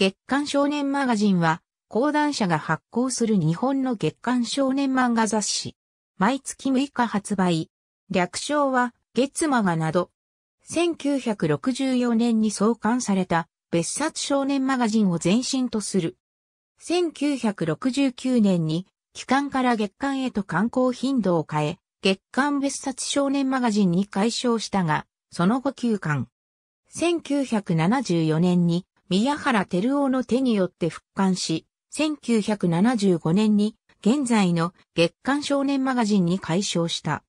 月刊少年マガジンは、講談社が発行する日本の月刊少年漫画雑誌。毎月6日発売。略称は、月マガなど。1964年に創刊された、別冊少年マガジンを前身とする。1969年に、期間から月刊へと刊行頻度を変え、月刊別冊少年マガジンに改称したが、その後休刊。1974年に宮原照夫の手によって復刊し、1975年に現在の月刊少年マガジンに改称した。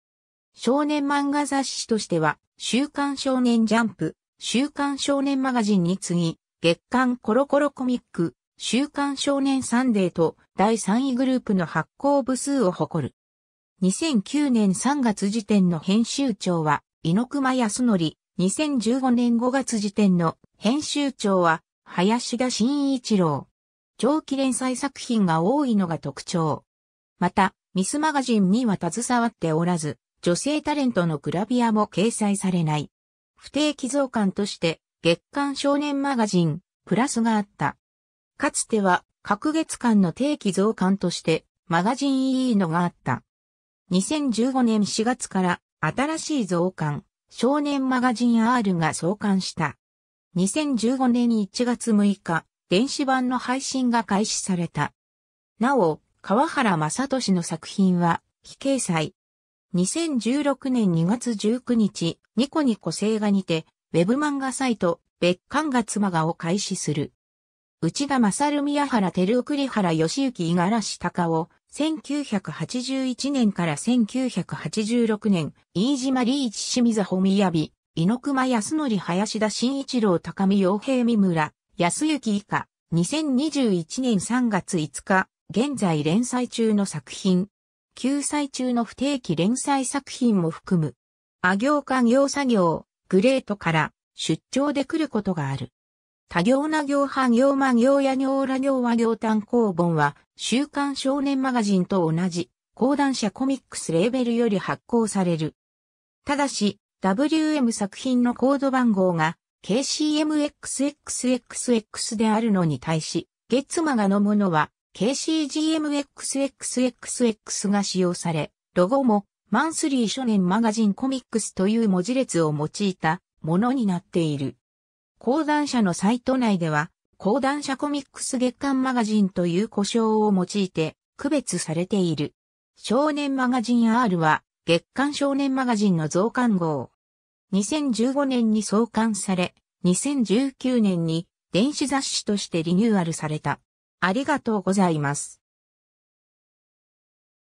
少年漫画雑誌としては、週刊少年ジャンプ、週刊少年マガジンに次ぎ、月刊コロコロコミック、週刊少年サンデーと第3位グループの発行部数を誇る。2009年3月時点の編集長は、猪熊康則、2015年5月時点の編集長は、林田慎一郎。長期連載作品が多いのが特徴。また、ミスマガジンには携わっておらず、女性タレントのグラビアも掲載されない。不定期増刊として、月刊少年マガジン、プラスがあった。かつては、各月間の定期増刊として、マガジンいいのがあった。2015年4月から、新しい増刊、少年マガジン R が創刊した。2015年1月6日、電子版の配信が開始された。なお、川原正俊の作品は、非掲載。2016年2月19日、ニコニコ星画にて、ウェブ漫画サイト、別館が妻がを開始する。内田正宮原照栗原義行五十嵐隆夫、1981年から1986年、飯島リーチ清水穂宮やび、猪熊康則林田慎一郎高見洋平三村、安幸以下、2021年3月5日、現在連載中の作品。救済中の不定期連載作品も含む。あ行家業作業、グレートから出張で来ることがある。多行な行派行魔行や行ら行和行単行本は、週刊少年マガジンと同じ、講談社コミックスレーベルより発行される。ただし、WM 作品のコード番号が KCMXXXX であるのに対し、ゲッツマガのものは KCGMXXXX が使用され、ロゴもマンスリー初年マガジンコミックスという文字列を用いたものになっている。講談社のサイト内では、講談社コミックス月刊マガジンという呼称を用いて区別されている。少年マガジン R は月刊少年マガジンの増刊号。2015年に創刊され、2019年に電子雑誌としてリニューアルされた。ありがとうございます。